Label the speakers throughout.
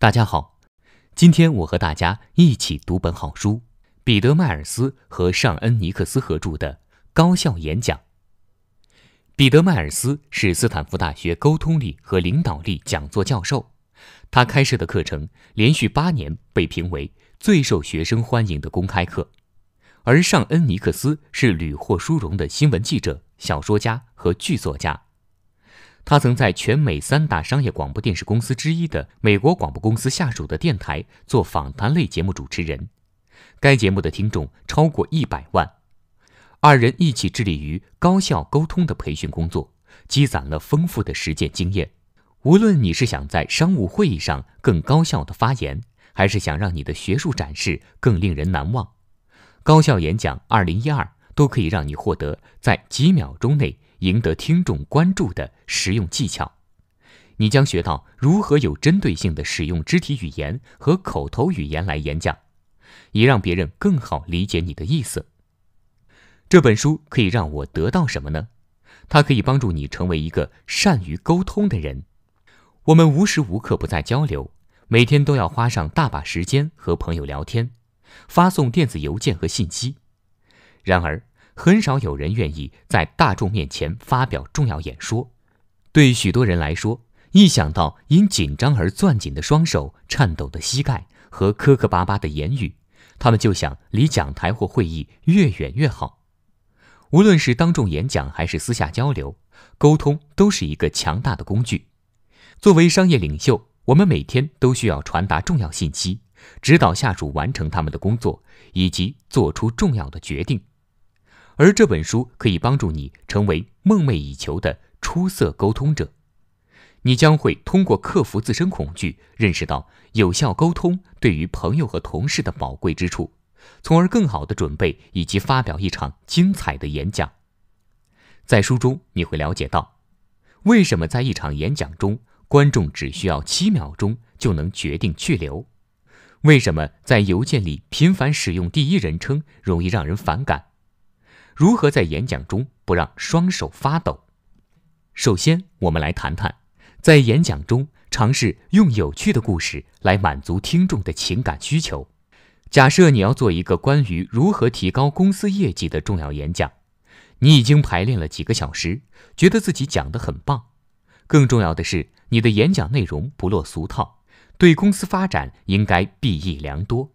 Speaker 1: 大家好，今天我和大家一起读本好书——彼得·迈尔斯和尚恩·尼克斯合著的《高效演讲》。彼得·迈尔斯是斯坦福大学沟通力和领导力讲座教授，他开设的课程连续八年被评为最受学生欢迎的公开课。而尚恩·尼克斯是屡获殊荣的新闻记者、小说家和剧作家。他曾在全美三大商业广播电视公司之一的美国广播公司下属的电台做访谈类节目主持人，该节目的听众超过一百万。二人一起致力于高效沟通的培训工作，积攒了丰富的实践经验。无论你是想在商务会议上更高效的发言，还是想让你的学术展示更令人难忘，《高效演讲2012》都可以让你获得在几秒钟内赢得听众关注的。实用技巧，你将学到如何有针对性地使用肢体语言和口头语言来演讲，以让别人更好理解你的意思。这本书可以让我得到什么呢？它可以帮助你成为一个善于沟通的人。我们无时无刻不在交流，每天都要花上大把时间和朋友聊天，发送电子邮件和信息。然而，很少有人愿意在大众面前发表重要演说。对许多人来说，一想到因紧张而攥紧的双手、颤抖的膝盖和磕磕巴巴的言语，他们就想离讲台或会议越远越好。无论是当众演讲还是私下交流，沟通都是一个强大的工具。作为商业领袖，我们每天都需要传达重要信息，指导下属完成他们的工作，以及做出重要的决定。而这本书可以帮助你成为梦寐以求的。出色沟通者，你将会通过克服自身恐惧，认识到有效沟通对于朋友和同事的宝贵之处，从而更好的准备以及发表一场精彩的演讲。在书中你会了解到，为什么在一场演讲中，观众只需要七秒钟就能决定去留；为什么在邮件里频繁使用第一人称容易让人反感；如何在演讲中不让双手发抖。首先，我们来谈谈，在演讲中尝试用有趣的故事来满足听众的情感需求。假设你要做一个关于如何提高公司业绩的重要演讲，你已经排练了几个小时，觉得自己讲得很棒。更重要的是，你的演讲内容不落俗套，对公司发展应该裨益良多。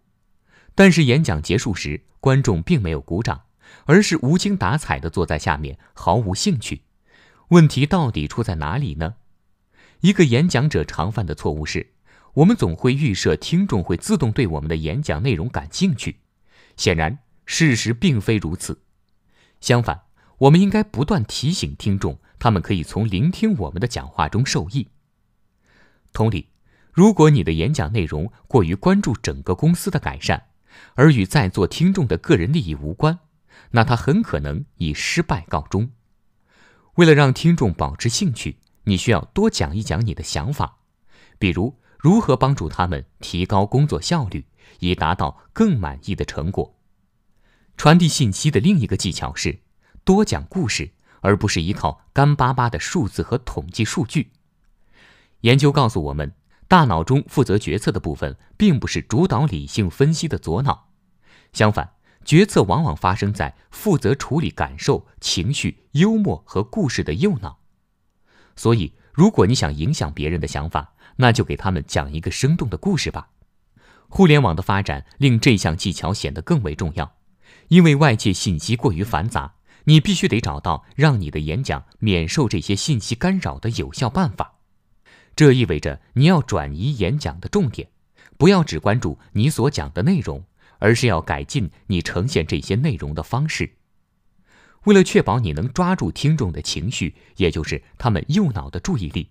Speaker 1: 但是，演讲结束时，观众并没有鼓掌，而是无精打采地坐在下面，毫无兴趣。问题到底出在哪里呢？一个演讲者常犯的错误是，我们总会预设听众会自动对我们的演讲内容感兴趣。显然，事实并非如此。相反，我们应该不断提醒听众，他们可以从聆听我们的讲话中受益。同理，如果你的演讲内容过于关注整个公司的改善，而与在座听众的个人利益无关，那他很可能以失败告终。为了让听众保持兴趣，你需要多讲一讲你的想法，比如如何帮助他们提高工作效率，以达到更满意的成果。传递信息的另一个技巧是，多讲故事，而不是依靠干巴巴的数字和统计数据。研究告诉我们，大脑中负责决策的部分并不是主导理性分析的左脑，相反。决策往往发生在负责处理感受、情绪、幽默和故事的右脑，所以如果你想影响别人的想法，那就给他们讲一个生动的故事吧。互联网的发展令这项技巧显得更为重要，因为外界信息过于繁杂，你必须得找到让你的演讲免受这些信息干扰的有效办法。这意味着你要转移演讲的重点，不要只关注你所讲的内容。而是要改进你呈现这些内容的方式，为了确保你能抓住听众的情绪，也就是他们右脑的注意力。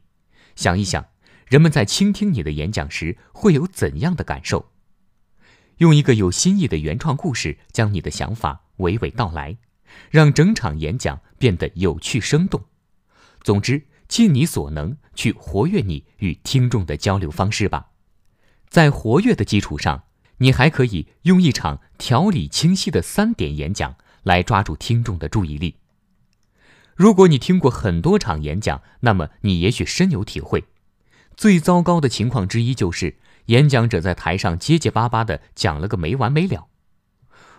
Speaker 1: 想一想，人们在倾听你的演讲时会有怎样的感受？用一个有新意的原创故事将你的想法娓娓道来，让整场演讲变得有趣生动。总之，尽你所能去活跃你与听众的交流方式吧，在活跃的基础上。你还可以用一场条理清晰的三点演讲来抓住听众的注意力。如果你听过很多场演讲，那么你也许深有体会。最糟糕的情况之一就是演讲者在台上结结巴巴的讲了个没完没了。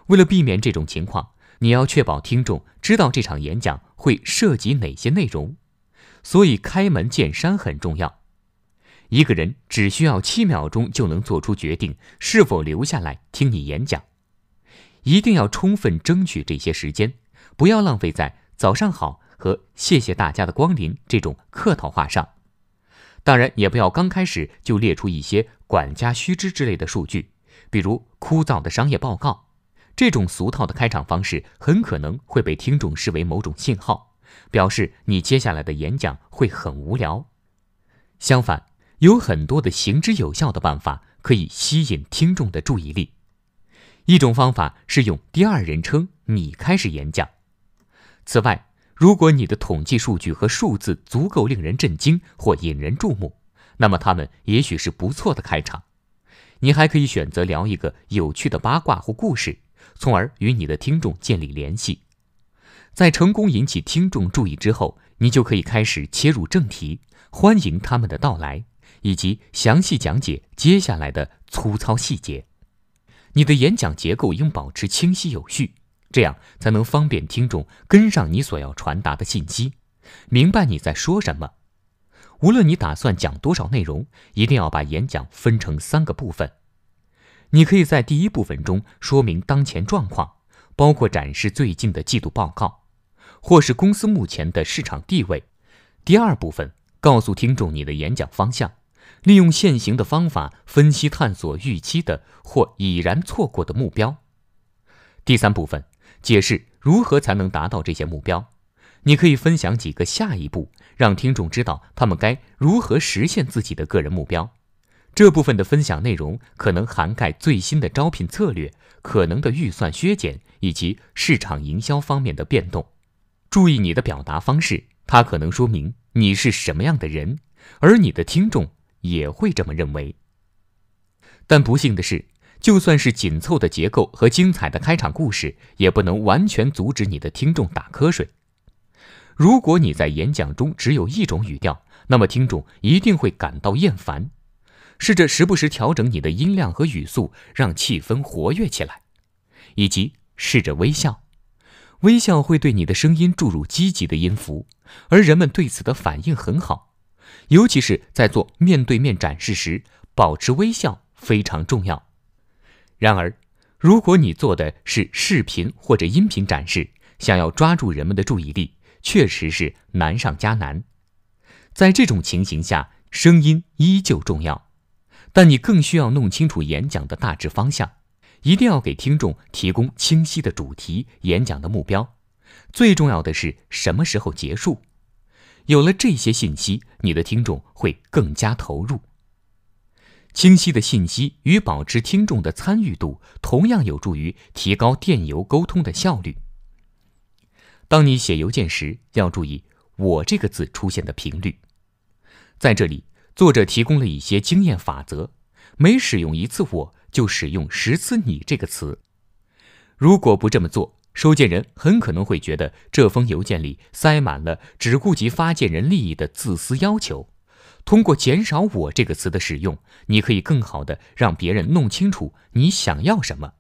Speaker 1: 为了避免这种情况，你要确保听众知道这场演讲会涉及哪些内容，所以开门见山很重要。一个人只需要七秒钟就能做出决定是否留下来听你演讲，一定要充分争取这些时间，不要浪费在“早上好”和“谢谢大家的光临”这种客套话上。当然，也不要刚开始就列出一些管家须知之类的数据，比如枯燥的商业报告。这种俗套的开场方式很可能会被听众视为某种信号，表示你接下来的演讲会很无聊。相反，有很多的行之有效的办法可以吸引听众的注意力。一种方法是用第二人称“你”开始演讲。此外，如果你的统计数据和数字足够令人震惊或引人注目，那么他们也许是不错的开场。你还可以选择聊一个有趣的八卦或故事，从而与你的听众建立联系。在成功引起听众注意之后，你就可以开始切入正题，欢迎他们的到来。以及详细讲解接下来的粗糙细节。你的演讲结构应保持清晰有序，这样才能方便听众跟上你所要传达的信息，明白你在说什么。无论你打算讲多少内容，一定要把演讲分成三个部分。你可以在第一部分中说明当前状况，包括展示最近的季度报告，或是公司目前的市场地位。第二部分告诉听众你的演讲方向。利用现行的方法分析探索预期的或已然错过的目标。第三部分解释如何才能达到这些目标。你可以分享几个下一步，让听众知道他们该如何实现自己的个人目标。这部分的分享内容可能涵盖最新的招聘策略、可能的预算削减以及市场营销方面的变动。注意你的表达方式，它可能说明你是什么样的人，而你的听众。也会这么认为，但不幸的是，就算是紧凑的结构和精彩的开场故事，也不能完全阻止你的听众打瞌睡。如果你在演讲中只有一种语调，那么听众一定会感到厌烦。试着时不时调整你的音量和语速，让气氛活跃起来，以及试着微笑。微笑会对你的声音注入积极的音符，而人们对此的反应很好。尤其是在做面对面展示时，保持微笑非常重要。然而，如果你做的是视频或者音频展示，想要抓住人们的注意力，确实是难上加难。在这种情形下，声音依旧重要，但你更需要弄清楚演讲的大致方向，一定要给听众提供清晰的主题、演讲的目标，最重要的是什么时候结束。有了这些信息，你的听众会更加投入。清晰的信息与保持听众的参与度同样有助于提高电邮沟通的效率。当你写邮件时，要注意“我”这个字出现的频率。在这里，作者提供了一些经验法则：每使用一次“我”，就使用十次“你”这个词。如果不这么做，收件人很可能会觉得这封邮件里塞满了只顾及发件人利益的自私要求。通过减少“我”这个词的使用，你可以更好地让别人弄清楚你想要什么。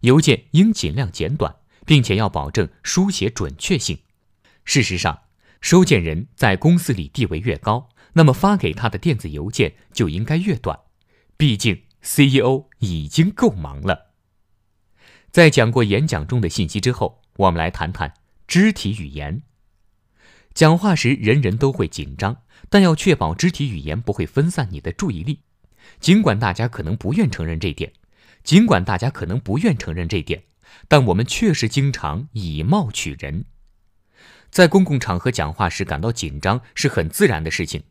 Speaker 1: 邮件应尽量简短，并且要保证书写准确性。事实上，收件人在公司里地位越高，那么发给他的电子邮件就应该越短，毕竟 CEO 已经够忙了。在讲过演讲中的信息之后，我们来谈谈肢体语言。讲话时，人人都会紧张，但要确保肢体语言不会分散你的注意力。尽管大家可能不愿承认这点，尽管大家可能不愿承认这点，但我们确实经常以貌取人。在公共场合讲话时感到紧张是很自然的事情。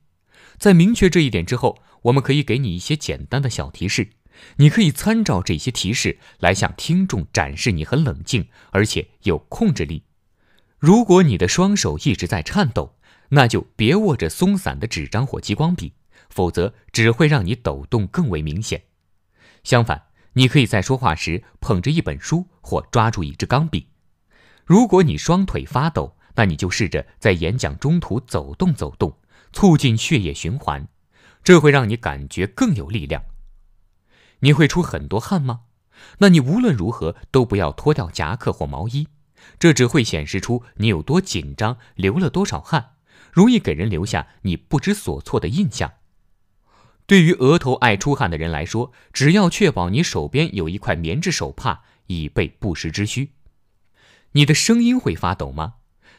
Speaker 1: 在明确这一点之后，我们可以给你一些简单的小提示。你可以参照这些提示来向听众展示你很冷静，而且有控制力。如果你的双手一直在颤抖，那就别握着松散的纸张或激光笔，否则只会让你抖动更为明显。相反，你可以在说话时捧着一本书或抓住一支钢笔。如果你双腿发抖，那你就试着在演讲中途走动走动，促进血液循环，这会让你感觉更有力量。你会出很多汗吗？那你无论如何都不要脱掉夹克或毛衣，这只会显示出你有多紧张，流了多少汗，容易给人留下你不知所措的印象。对于额头爱出汗的人来说，只要确保你手边有一块棉质手帕，以备不时之需。你的声音会发抖吗？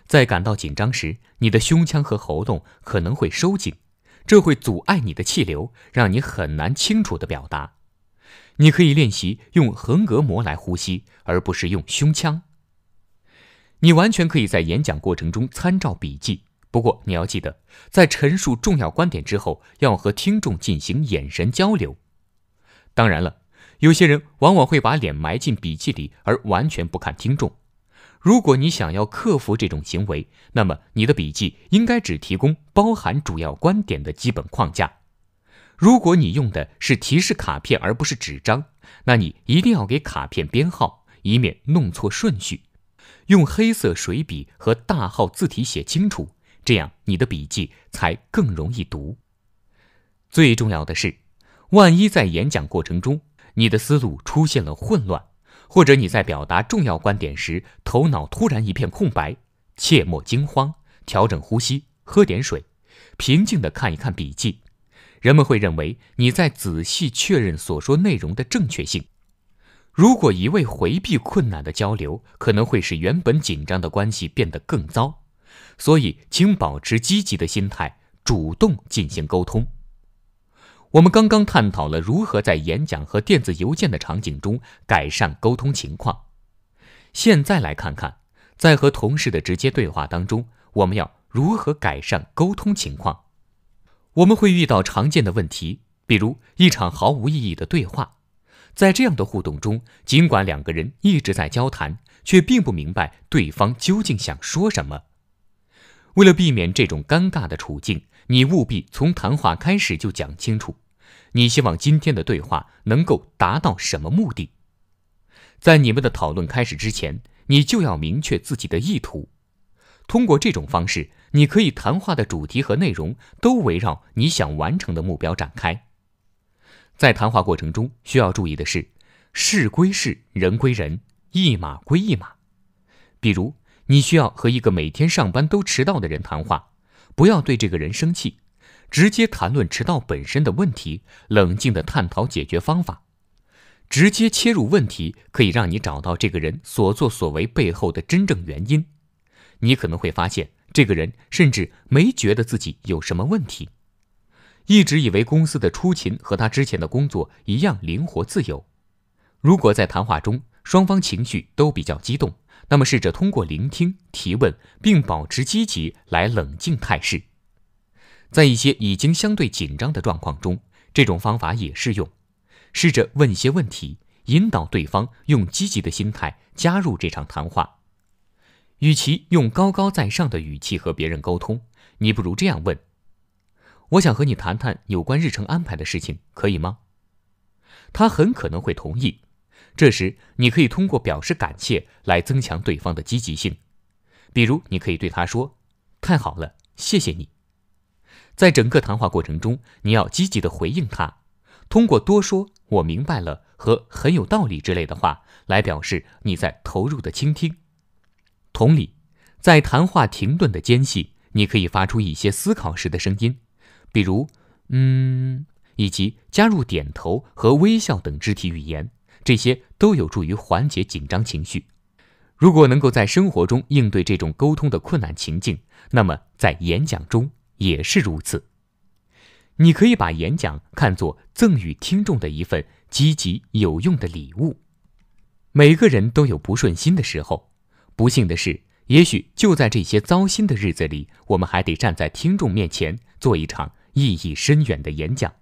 Speaker 1: 在感到紧张时，你的胸腔和喉咙可能会收紧，这会阻碍你的气流，让你很难清楚的表达。你可以练习用横膈膜来呼吸，而不是用胸腔。你完全可以在演讲过程中参照笔记，不过你要记得，在陈述重要观点之后，要和听众进行眼神交流。当然了，有些人往往会把脸埋进笔记里，而完全不看听众。如果你想要克服这种行为，那么你的笔记应该只提供包含主要观点的基本框架。如果你用的是提示卡片而不是纸张，那你一定要给卡片编号，以免弄错顺序。用黑色水笔和大号字体写清楚，这样你的笔记才更容易读。最重要的是，万一在演讲过程中你的思路出现了混乱，或者你在表达重要观点时头脑突然一片空白，切莫惊慌，调整呼吸，喝点水，平静的看一看笔记。人们会认为你在仔细确认所说内容的正确性。如果一味回避困难的交流，可能会使原本紧张的关系变得更糟。所以，请保持积极的心态，主动进行沟通。我们刚刚探讨了如何在演讲和电子邮件的场景中改善沟通情况。现在来看看，在和同事的直接对话当中，我们要如何改善沟通情况。我们会遇到常见的问题，比如一场毫无意义的对话。在这样的互动中，尽管两个人一直在交谈，却并不明白对方究竟想说什么。为了避免这种尴尬的处境，你务必从谈话开始就讲清楚，你希望今天的对话能够达到什么目的。在你们的讨论开始之前，你就要明确自己的意图。通过这种方式。你可以谈话的主题和内容都围绕你想完成的目标展开。在谈话过程中，需要注意的是，事归事，人归人，一码归一码。比如，你需要和一个每天上班都迟到的人谈话，不要对这个人生气，直接谈论迟到本身的问题，冷静的探讨解决方法。直接切入问题，可以让你找到这个人所作所为背后的真正原因。你可能会发现。这个人甚至没觉得自己有什么问题，一直以为公司的出勤和他之前的工作一样灵活自由。如果在谈话中双方情绪都比较激动，那么试着通过聆听、提问，并保持积极来冷静态势。在一些已经相对紧张的状况中，这种方法也适用。试着问些问题，引导对方用积极的心态加入这场谈话。与其用高高在上的语气和别人沟通，你不如这样问：“我想和你谈谈有关日程安排的事情，可以吗？”他很可能会同意。这时，你可以通过表示感谢来增强对方的积极性。比如，你可以对他说：“太好了，谢谢你。”在整个谈话过程中，你要积极的回应他，通过多说“我明白了”和“很有道理”之类的话来表示你在投入的倾听。同理，在谈话停顿的间隙，你可以发出一些思考时的声音，比如“嗯”，以及加入点头和微笑等肢体语言，这些都有助于缓解紧张情绪。如果能够在生活中应对这种沟通的困难情境，那么在演讲中也是如此。你可以把演讲看作赠予听众的一份积极有用的礼物。每个人都有不顺心的时候。不幸的是，也许就在这些糟心的日子里，我们还得站在听众面前做一场意义深远的演讲。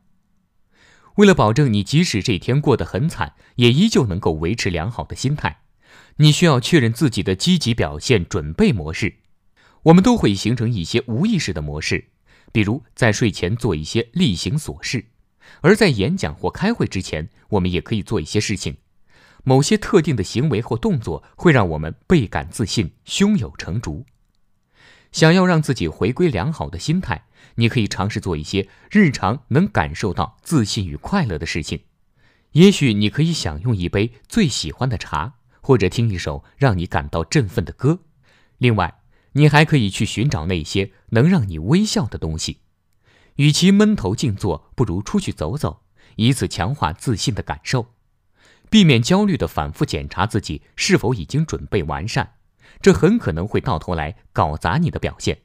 Speaker 1: 为了保证你即使这天过得很惨，也依旧能够维持良好的心态，你需要确认自己的积极表现准备模式。我们都会形成一些无意识的模式，比如在睡前做一些例行琐事，而在演讲或开会之前，我们也可以做一些事情。某些特定的行为或动作会让我们倍感自信、胸有成竹。想要让自己回归良好的心态，你可以尝试做一些日常能感受到自信与快乐的事情。也许你可以享用一杯最喜欢的茶，或者听一首让你感到振奋的歌。另外，你还可以去寻找那些能让你微笑的东西。与其闷头静坐，不如出去走走，以此强化自信的感受。避免焦虑的反复检查自己是否已经准备完善，这很可能会到头来搞砸你的表现。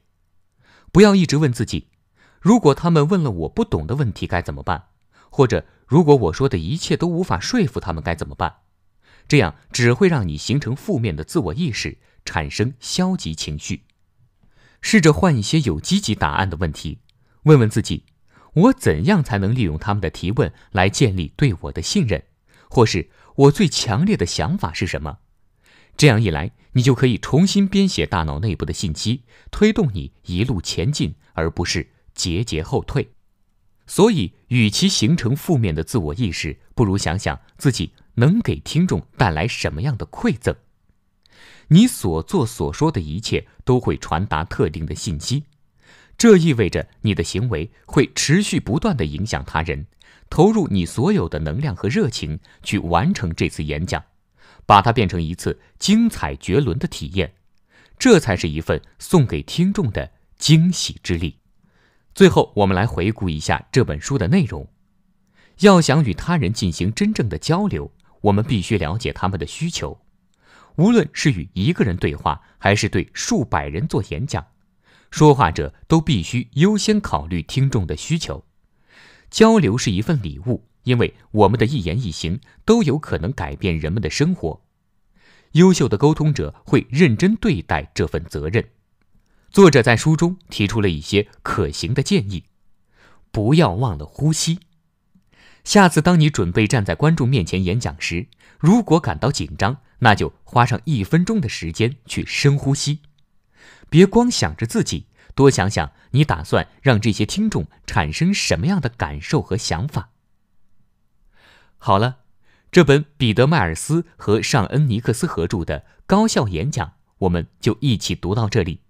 Speaker 1: 不要一直问自己：“如果他们问了我不懂的问题该怎么办？”或者“如果我说的一切都无法说服他们该怎么办？”这样只会让你形成负面的自我意识，产生消极情绪。试着换一些有积极答案的问题，问问自己：“我怎样才能利用他们的提问来建立对我的信任？”或是我最强烈的想法是什么？这样一来，你就可以重新编写大脑内部的信息，推动你一路前进，而不是节节后退。所以，与其形成负面的自我意识，不如想想自己能给听众带来什么样的馈赠。你所做所说的一切都会传达特定的信息，这意味着你的行为会持续不断的影响他人。投入你所有的能量和热情去完成这次演讲，把它变成一次精彩绝伦的体验，这才是一份送给听众的惊喜之力。最后，我们来回顾一下这本书的内容。要想与他人进行真正的交流，我们必须了解他们的需求。无论是与一个人对话，还是对数百人做演讲，说话者都必须优先考虑听众的需求。交流是一份礼物，因为我们的一言一行都有可能改变人们的生活。优秀的沟通者会认真对待这份责任。作者在书中提出了一些可行的建议：不要忘了呼吸。下次当你准备站在观众面前演讲时，如果感到紧张，那就花上一分钟的时间去深呼吸，别光想着自己。多想想，你打算让这些听众产生什么样的感受和想法？好了，这本彼得·迈尔斯和尚恩·尼克斯合著的《高效演讲》，我们就一起读到这里。